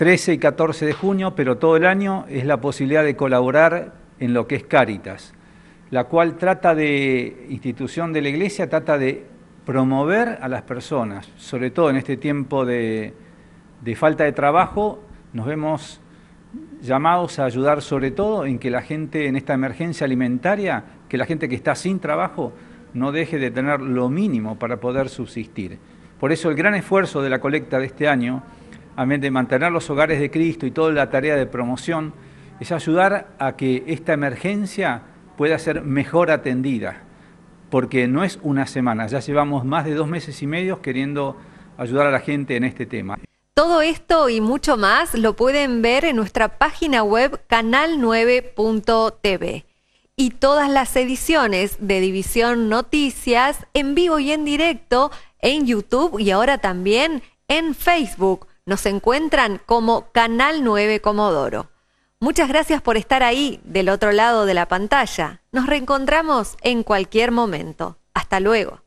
13 y 14 de junio, pero todo el año, es la posibilidad de colaborar en lo que es Cáritas, la cual trata de, institución de la Iglesia, trata de promover a las personas, sobre todo en este tiempo de, de falta de trabajo, nos vemos llamados a ayudar sobre todo en que la gente en esta emergencia alimentaria, que la gente que está sin trabajo no deje de tener lo mínimo para poder subsistir. Por eso el gran esfuerzo de la colecta de este año amén, de mantener los hogares de Cristo y toda la tarea de promoción, es ayudar a que esta emergencia pueda ser mejor atendida, porque no es una semana, ya llevamos más de dos meses y medio queriendo ayudar a la gente en este tema. Todo esto y mucho más lo pueden ver en nuestra página web canal9.tv y todas las ediciones de División Noticias en vivo y en directo en YouTube y ahora también en Facebook nos encuentran como Canal 9 Comodoro. Muchas gracias por estar ahí del otro lado de la pantalla. Nos reencontramos en cualquier momento. Hasta luego.